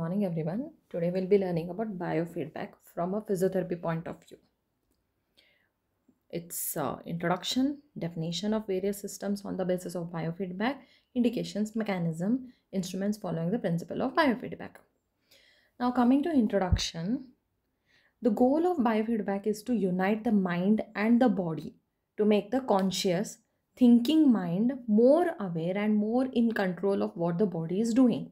morning everyone today we'll be learning about biofeedback from a physiotherapy point of view its uh, introduction definition of various systems on the basis of biofeedback indications mechanism instruments following the principle of biofeedback now coming to introduction the goal of biofeedback is to unite the mind and the body to make the conscious thinking mind more aware and more in control of what the body is doing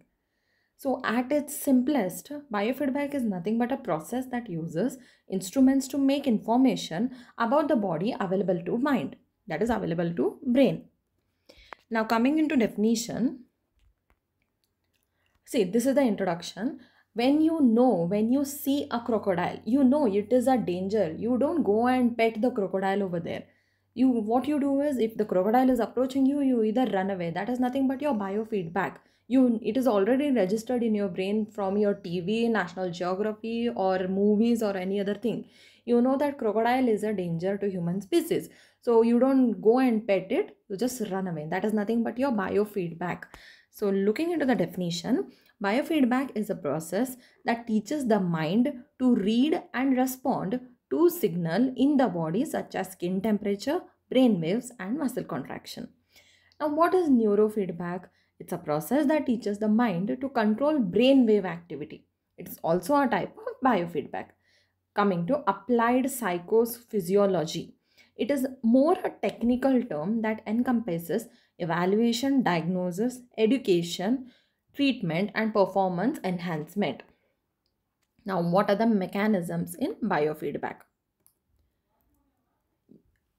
so, at its simplest, biofeedback is nothing but a process that uses instruments to make information about the body available to mind, that is, available to brain. Now, coming into definition, see, this is the introduction. When you know, when you see a crocodile, you know it is a danger. You don't go and pet the crocodile over there you what you do is if the crocodile is approaching you you either run away that is nothing but your biofeedback you it is already registered in your brain from your tv national geography or movies or any other thing you know that crocodile is a danger to human species so you don't go and pet it you just run away that is nothing but your biofeedback so looking into the definition biofeedback is a process that teaches the mind to read and respond to signal in the body such as skin temperature brain waves and muscle contraction now what is neurofeedback it's a process that teaches the mind to control brainwave activity. It's also a type of biofeedback. Coming to applied psychophysiology. It is more a technical term that encompasses evaluation, diagnosis, education, treatment, and performance enhancement. Now, what are the mechanisms in biofeedback?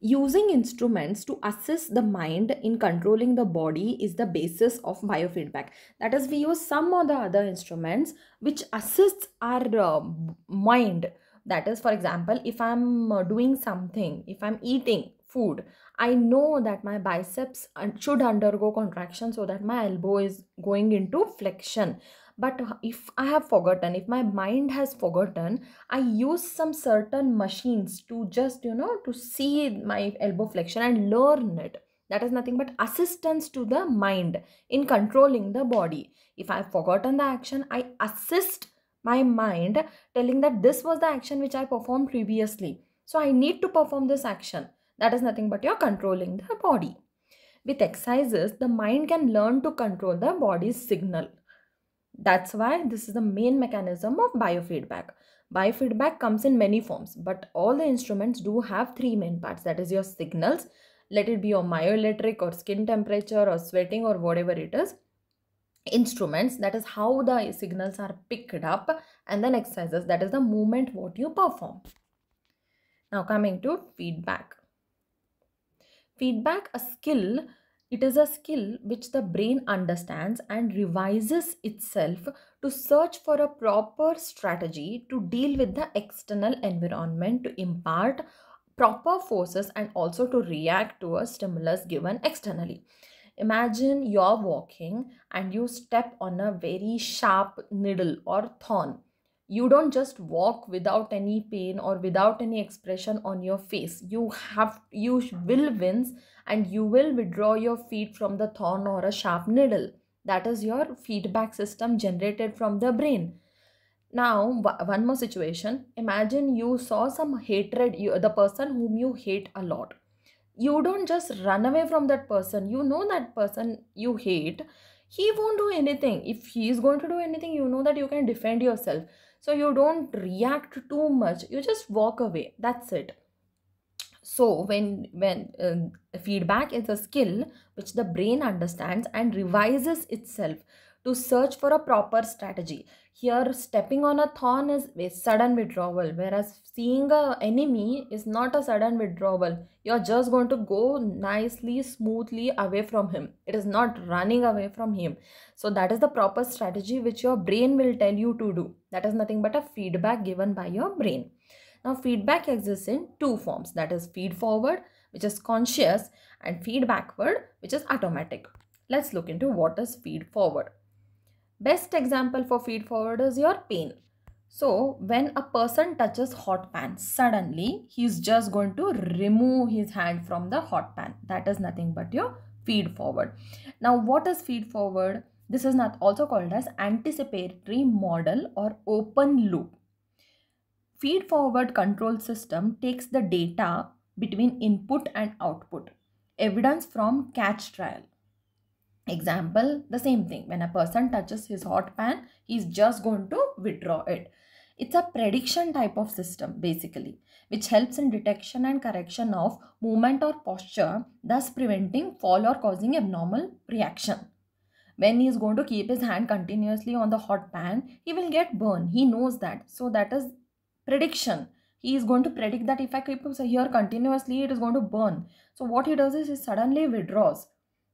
Using instruments to assist the mind in controlling the body is the basis of biofeedback. That is, we use some or the other instruments which assists our uh, mind. That is, for example, if I'm uh, doing something, if I'm eating food, I know that my biceps uh, should undergo contraction so that my elbow is going into flexion but if i have forgotten if my mind has forgotten i use some certain machines to just you know to see my elbow flexion and learn it that is nothing but assistance to the mind in controlling the body if i have forgotten the action i assist my mind telling that this was the action which i performed previously so i need to perform this action that is nothing but you're controlling the body with exercises the mind can learn to control the body's signal that's why this is the main mechanism of biofeedback. Biofeedback comes in many forms, but all the instruments do have three main parts that is, your signals, let it be your myoelectric or skin temperature or sweating or whatever it is, instruments that is how the signals are picked up, and then exercises that is the movement what you perform. Now, coming to feedback. Feedback, a skill it is a skill which the brain understands and revises itself to search for a proper strategy to deal with the external environment to impart proper forces and also to react to a stimulus given externally. Imagine you're walking and you step on a very sharp needle or thorn you don't just walk without any pain or without any expression on your face you have you will wince and you will withdraw your feet from the thorn or a sharp needle that is your feedback system generated from the brain now one more situation imagine you saw some hatred you the person whom you hate a lot you don't just run away from that person you know that person you hate he won't do anything if he is going to do anything you know that you can defend yourself so you don't react too much you just walk away that's it so when when uh, feedback is a skill which the brain understands and revises itself to search for a proper strategy here, stepping on a thorn is a sudden withdrawal, whereas seeing a enemy is not a sudden withdrawal. You're just going to go nicely, smoothly away from him. It is not running away from him. So that is the proper strategy which your brain will tell you to do. That is nothing but a feedback given by your brain. Now, feedback exists in two forms. That is feed forward, which is conscious, and feed backward, which is automatic. Let's look into what is feed forward. Best example for feed forward is your pain. So when a person touches hot pan, suddenly he's just going to remove his hand from the hot pan. That is nothing but your feed forward. Now what is feed forward? This is not also called as anticipatory model or open loop. Feed forward control system takes the data between input and output. Evidence from catch trial. Example, the same thing. When a person touches his hot pan, he's just going to withdraw it. It's a prediction type of system basically, which helps in detection and correction of movement or posture, thus preventing fall or causing abnormal reaction. When he is going to keep his hand continuously on the hot pan, he will get burn. He knows that. So that is prediction. He is going to predict that if I keep here continuously, it is going to burn. So what he does is he suddenly withdraws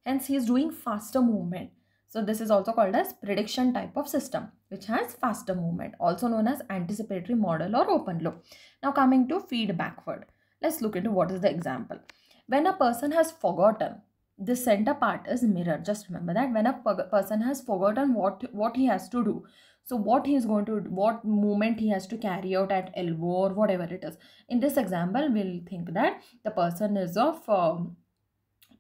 Hence, he is doing faster movement. So this is also called as prediction type of system which has faster movement also known as anticipatory model or open loop. Now coming to feed backward. Let's look into what is the example. When a person has forgotten, the center part is mirror. Just remember that when a person has forgotten what, what he has to do. So what he is going to, what movement he has to carry out at elbow or whatever it is. In this example, we'll think that the person is of um,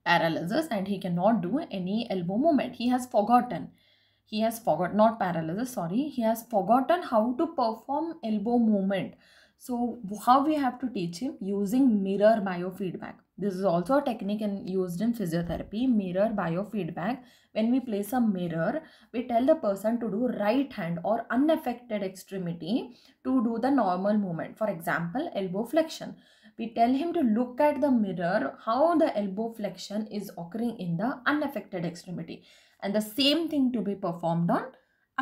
paralysis and he cannot do any elbow movement. He has forgotten. He has forgot not paralysis, sorry. He has forgotten how to perform elbow movement. So how we have to teach him? Using mirror biofeedback. This is also a technique in, used in physiotherapy, mirror biofeedback. When we place a mirror, we tell the person to do right hand or unaffected extremity to do the normal movement. For example, elbow flexion we tell him to look at the mirror how the elbow flexion is occurring in the unaffected extremity and the same thing to be performed on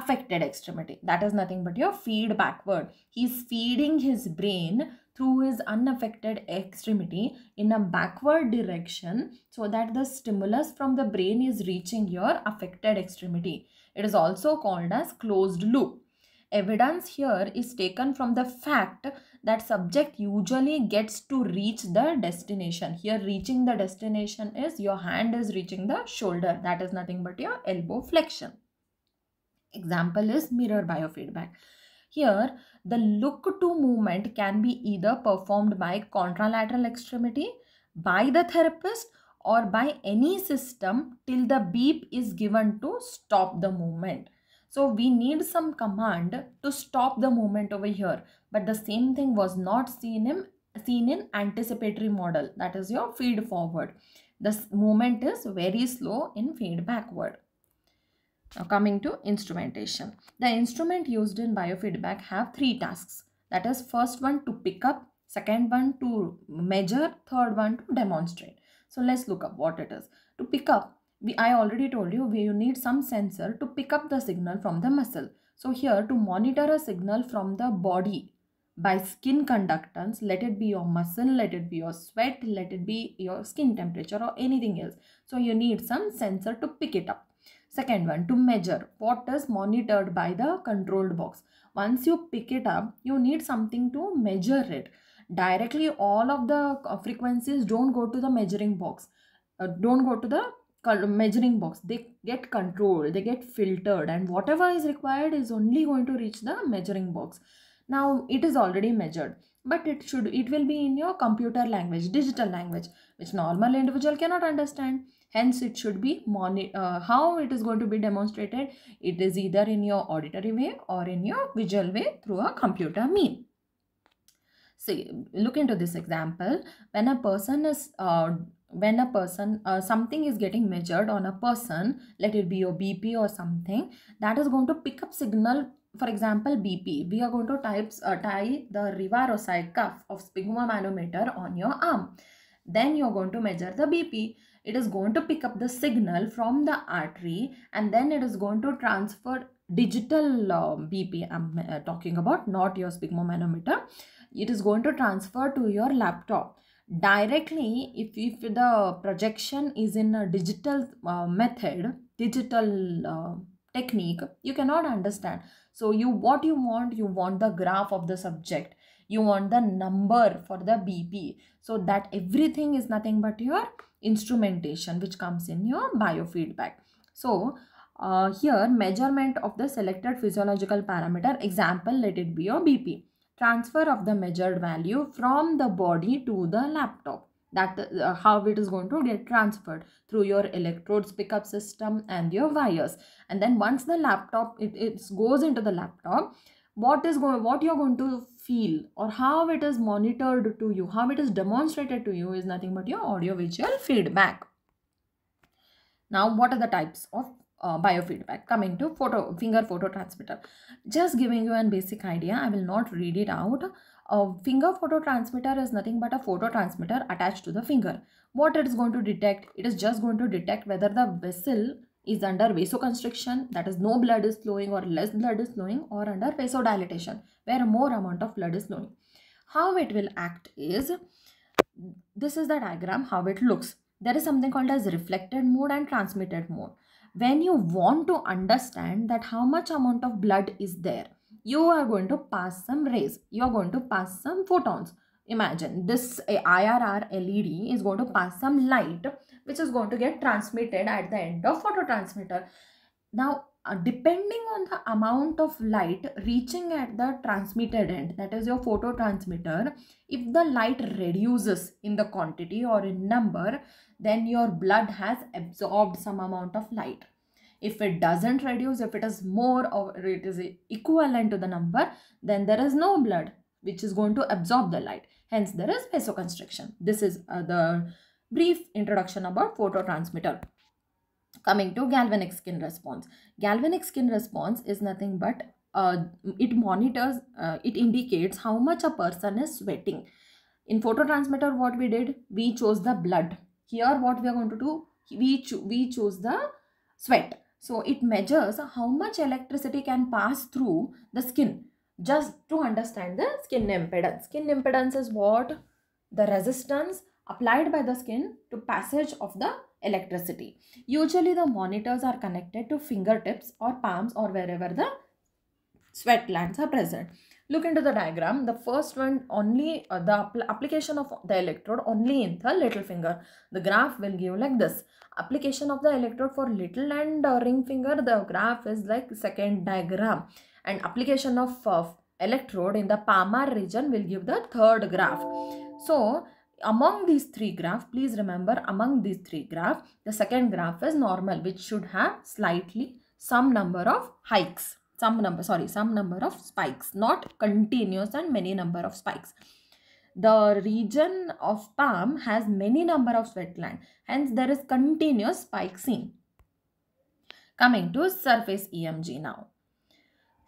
affected extremity that is nothing but your feed backward he's feeding his brain through his unaffected extremity in a backward direction so that the stimulus from the brain is reaching your affected extremity it is also called as closed loop Evidence here is taken from the fact that subject usually gets to reach the destination. Here reaching the destination is your hand is reaching the shoulder. That is nothing but your elbow flexion. Example is mirror biofeedback. Here, the look to movement can be either performed by contralateral extremity, by the therapist or by any system till the beep is given to stop the movement. So we need some command to stop the movement over here. But the same thing was not seen in, seen in anticipatory model. That is your feed forward. The movement is very slow in feed backward. Now coming to instrumentation. The instrument used in biofeedback have three tasks. That is first one to pick up, second one to measure, third one to demonstrate. So let's look up what it is. To pick up, we, I already told you we, you need some sensor to pick up the signal from the muscle. So here to monitor a signal from the body by skin conductance, let it be your muscle, let it be your sweat, let it be your skin temperature or anything else. So you need some sensor to pick it up. Second one, to measure what is monitored by the controlled box. Once you pick it up, you need something to measure it. Directly all of the uh, frequencies don't go to the measuring box. Uh, don't go to the measuring box they get controlled they get filtered and whatever is required is only going to reach the measuring box now it is already measured but it should it will be in your computer language digital language which normal individual cannot understand hence it should be moni- uh, how it is going to be demonstrated it is either in your auditory way or in your visual way through a computer mean See, look into this example when a person is uh, when a person uh, something is getting measured on a person let it be your bp or something that is going to pick up signal for example bp we are going to types uh, tie the side cuff of sphygma manometer on your arm then you're going to measure the bp it is going to pick up the signal from the artery and then it is going to transfer digital uh, um, bp i'm uh, talking about not your sphygmomanometer it is going to transfer to your laptop directly if, if the projection is in a digital uh, method digital uh, technique you cannot understand so you what you want you want the graph of the subject you want the number for the bp so that everything is nothing but your instrumentation which comes in your biofeedback so uh, here measurement of the selected physiological parameter example let it be your bp transfer of the measured value from the body to the laptop that uh, how it is going to get transferred through your electrodes pickup system and your wires and then once the laptop it, it goes into the laptop what is going what you're going to feel or how it is monitored to you how it is demonstrated to you is nothing but your audio visual feedback now what are the types of uh, biofeedback coming to photo finger phototransmitter just giving you an basic idea i will not read it out a finger phototransmitter is nothing but a phototransmitter attached to the finger what it is going to detect it is just going to detect whether the vessel is under vasoconstriction that is no blood is flowing or less blood is flowing or under vasodilatation where more amount of blood is flowing how it will act is this is the diagram how it looks there is something called as reflected mode and transmitted mode when you want to understand that how much amount of blood is there you are going to pass some rays you are going to pass some photons imagine this IRR LED is going to pass some light which is going to get transmitted at the end of phototransmitter. Now uh, depending on the amount of light reaching at the transmitted end that is your photo transmitter if the light reduces in the quantity or in number then your blood has absorbed some amount of light if it doesn't reduce if it is more or it is equivalent to the number then there is no blood which is going to absorb the light hence there is vasoconstriction this is uh, the brief introduction about phototransmitter coming to galvanic skin response galvanic skin response is nothing but uh, it monitors uh, it indicates how much a person is sweating in phototransmitter what we did we chose the blood here what we are going to do we, cho we choose the sweat so it measures how much electricity can pass through the skin just to understand the skin impedance skin impedance is what the resistance applied by the skin to passage of the electricity. Usually the monitors are connected to fingertips or palms or wherever the sweat glands are present. Look into the diagram. The first one only uh, the application of the electrode only in the little finger. The graph will give like this. Application of the electrode for little and uh, ring finger. The graph is like second diagram. And application of uh, electrode in the palmar region will give the third graph. So among these three graph, please remember among these three graph, the second graph is normal which should have slightly some number of hikes, some number, sorry, some number of spikes, not continuous and many number of spikes. The region of palm has many number of wetland, hence there is continuous spike seen. Coming to surface EMG now.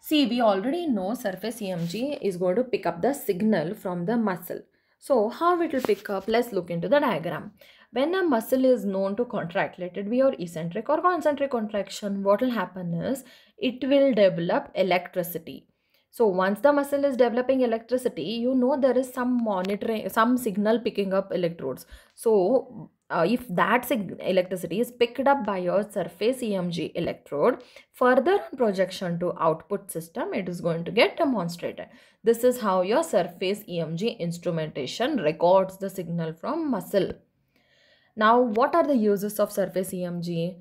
See, we already know surface EMG is going to pick up the signal from the muscle so how it will pick up? Let's look into the diagram. When a muscle is known to contract, let it be your eccentric or concentric contraction, what will happen is it will develop electricity. So once the muscle is developing electricity, you know there is some monitoring, some signal picking up electrodes. So uh, if that electricity is picked up by your surface EMG electrode, further projection to output system, it is going to get demonstrated. This is how your surface EMG instrumentation records the signal from muscle. Now, what are the uses of surface EMG?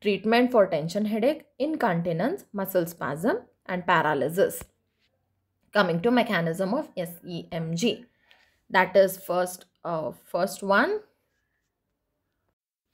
Treatment for tension headache, incontinence, muscle spasm and paralysis. Coming to mechanism of SEMG. That is first, uh, first one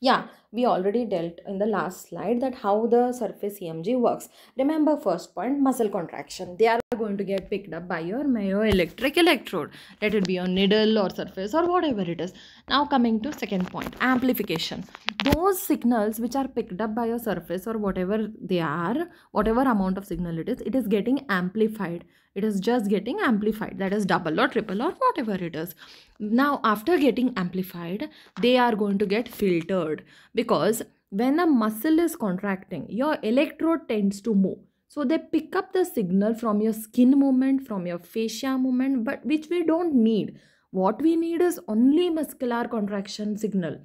yeah, we already dealt in the last slide that how the surface EMG works. Remember first point, muscle contraction. They are going to get picked up by your myoelectric electrode. Let it be your needle or surface or whatever it is. Now coming to second point, amplification. Those signals which are picked up by your surface or whatever they are, whatever amount of signal it is, it is getting amplified it is just getting amplified that is double or triple or whatever it is now after getting amplified they are going to get filtered because when a muscle is contracting, your electrode tends to move. So they pick up the signal from your skin movement, from your fascia movement, but which we don't need. What we need is only muscular contraction signal.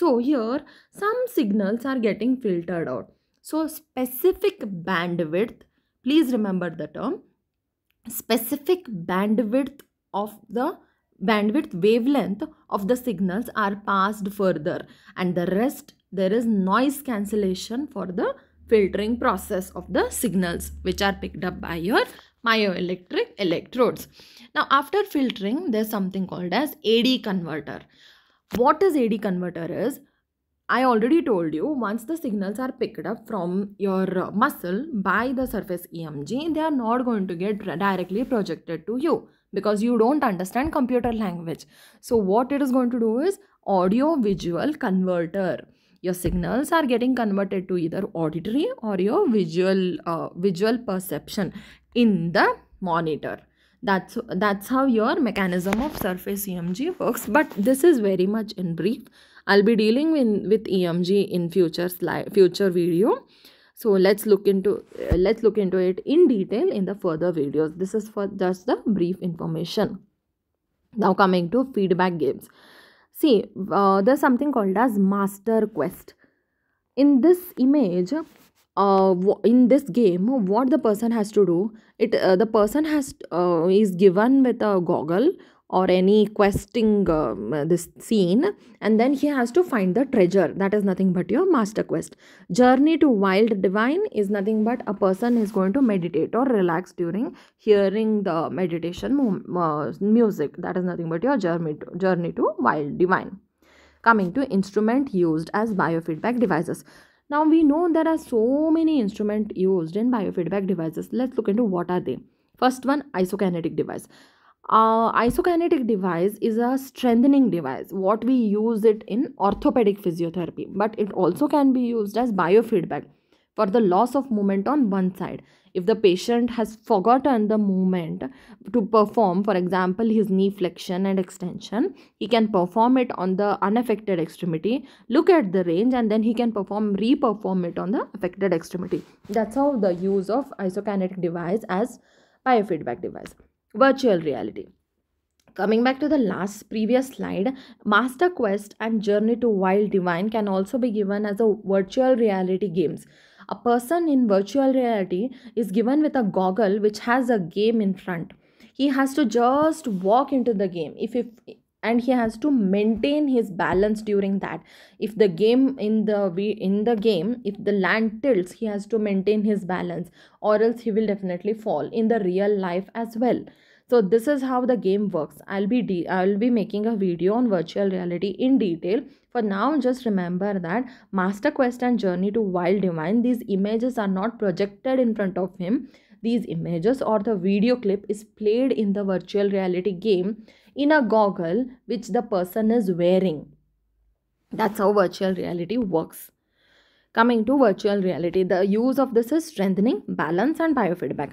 So here some signals are getting filtered out. So specific bandwidth, please remember the term, specific bandwidth of the bandwidth wavelength of the signals are passed further and the rest there is noise cancellation for the filtering process of the signals which are picked up by your myoelectric electrodes. Now after filtering there is something called as AD converter. What is AD converter is I already told you once the signals are picked up from your muscle by the surface EMG they are not going to get directly projected to you because you don't understand computer language. So what it is going to do is audio visual converter your signals are getting converted to either auditory or your visual uh, visual perception in the monitor that's that's how your mechanism of surface emg works but this is very much in brief i'll be dealing with, with emg in future slide future video so let's look into uh, let's look into it in detail in the further videos this is for just the brief information now coming to feedback games See, uh, there's something called as master quest. In this image, uh, in this game, what the person has to do, it uh, the person has uh, is given with a goggle or any questing um, this scene and then he has to find the treasure that is nothing but your master quest journey to wild divine is nothing but a person is going to meditate or relax during hearing the meditation uh, music that is nothing but your journey to, journey to wild divine coming to instrument used as biofeedback devices now we know there are so many instruments used in biofeedback devices let's look into what are they first one isokinetic device uh, isokinetic device is a strengthening device what we use it in orthopedic physiotherapy but it also can be used as biofeedback for the loss of movement on one side if the patient has forgotten the movement to perform for example his knee flexion and extension he can perform it on the unaffected extremity look at the range and then he can perform reperform it on the affected extremity that's how the use of isokinetic device as biofeedback device virtual reality coming back to the last previous slide master quest and journey to wild divine can also be given as a virtual reality games a person in virtual reality is given with a goggle which has a game in front he has to just walk into the game if, if and he has to maintain his balance during that if the game in the in the game if the land tilts he has to maintain his balance or else he will definitely fall in the real life as well so this is how the game works i'll be i'll be making a video on virtual reality in detail for now just remember that master quest and journey to wild divine these images are not projected in front of him these images or the video clip is played in the virtual reality game in a goggle which the person is wearing that's how virtual reality works coming to virtual reality the use of this is strengthening balance and biofeedback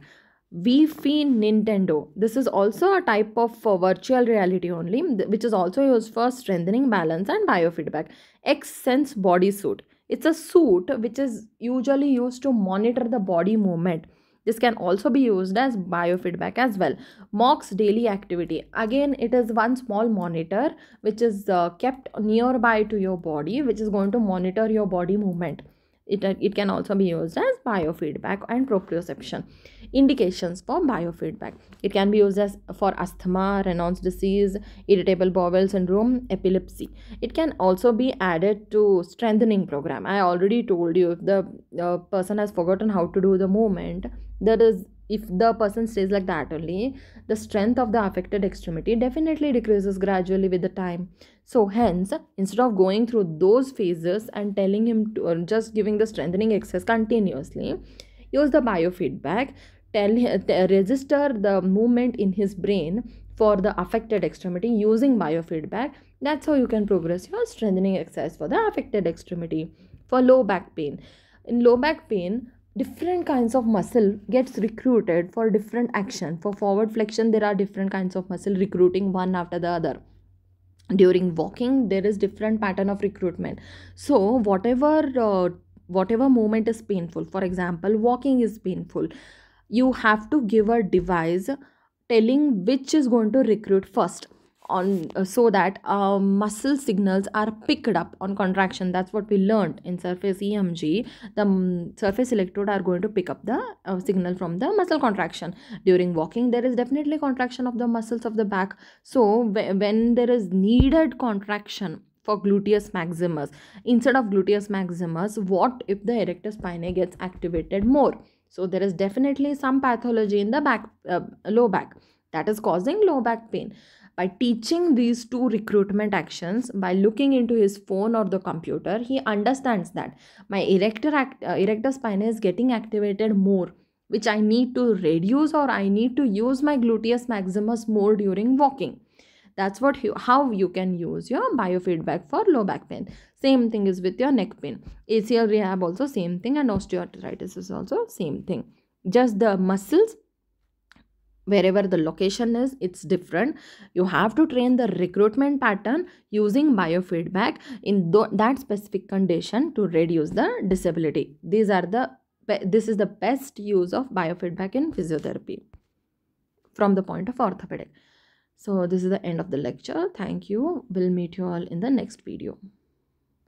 VFi Nintendo. This is also a type of uh, virtual reality only, which is also used for strengthening balance and biofeedback. X Sense Bodysuit. It's a suit which is usually used to monitor the body movement. This can also be used as biofeedback as well. Mox daily activity. Again, it is one small monitor which is uh, kept nearby to your body, which is going to monitor your body movement it, uh, it can also be used as biofeedback and proprioception. Indications for biofeedback. It can be used as for asthma, Raynaud's disease, irritable bowel syndrome, epilepsy. It can also be added to strengthening program. I already told you if the uh, person has forgotten how to do the movement, there is if the person stays like that only the strength of the affected extremity definitely decreases gradually with the time so hence instead of going through those phases and telling him to or just giving the strengthening exercise continuously use the biofeedback tell register the movement in his brain for the affected extremity using biofeedback that's how you can progress your strengthening exercise for the affected extremity for low back pain in low back pain different kinds of muscle gets recruited for different action for forward flexion there are different kinds of muscle recruiting one after the other during walking there is different pattern of recruitment so whatever uh, whatever moment is painful for example walking is painful you have to give a device telling which is going to recruit first on uh, so that uh, muscle signals are picked up on contraction that's what we learned in surface emg the um, surface electrode are going to pick up the uh, signal from the muscle contraction during walking there is definitely contraction of the muscles of the back so when there is needed contraction for gluteus maximus instead of gluteus maximus what if the erector spinae gets activated more so there is definitely some pathology in the back uh, low back that is causing low back pain by teaching these two recruitment actions, by looking into his phone or the computer, he understands that my erector, act, uh, erector spinae is getting activated more which I need to reduce or I need to use my gluteus maximus more during walking. That's what you, how you can use your biofeedback for low back pain. Same thing is with your neck pain. ACL rehab also same thing and osteoarthritis is also same thing. Just the muscles wherever the location is it's different you have to train the recruitment pattern using biofeedback in th that specific condition to reduce the disability these are the this is the best use of biofeedback in physiotherapy from the point of orthopedic so this is the end of the lecture thank you we'll meet you all in the next video